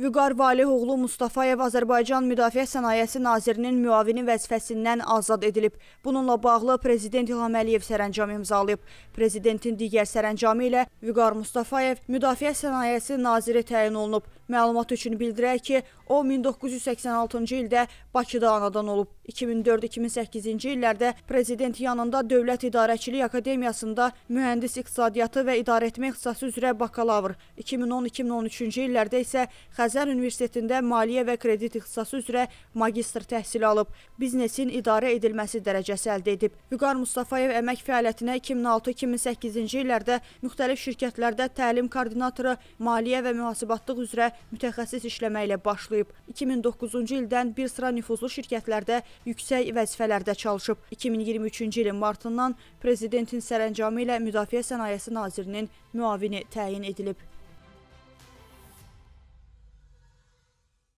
Vüqar Valihoğlu Mustafayev Azərbaycan Müdafiə Sənayesi Nazirinin müavini vəzifəsindən azad edilib. Bununla bağlı Prezident İlham Əliyev sərəncam imzalayıb. Prezidentin digər sərəncamı ilə Vüqar Mustafayev Müdafiə Sənayesi Naziri təyin olunub. Məlumat üçün bildirək ki, o 1986-cı ildə Bakıda anadan olub. 2004-2008-ci illərdə Prezident yanında Dövlət İdarəçilik Akademiyasında mühəndis iqtisadiyyatı və idarəetmə ixtisası üzrə bakalavr, 2010-2013-cü illərdə isə xəzanə Azər Universitetində maliyyə və kredit ixtisası üzrə magistr təhsili alıb, biznesin idarə edilməsi dərəcəsi əldə edib. Vüqar Mustafayev əmək fəaliyyətinə 2006-2008-ci illərdə müxtəlif şirkətlərdə təlim koordinatoru, maliyyə və mühasibatlıq üzrə mütəxəssis işləməklə başlayıb. 2009-cu ildən bir sıra nüfuzlu şirkətlərdə yüksək vəzifələrdə çalışıb. 2023-cü ilin martından prezidentin sərəncamı ilə Müdafiə Sənayesi Nazirinin müavini təyin edilib.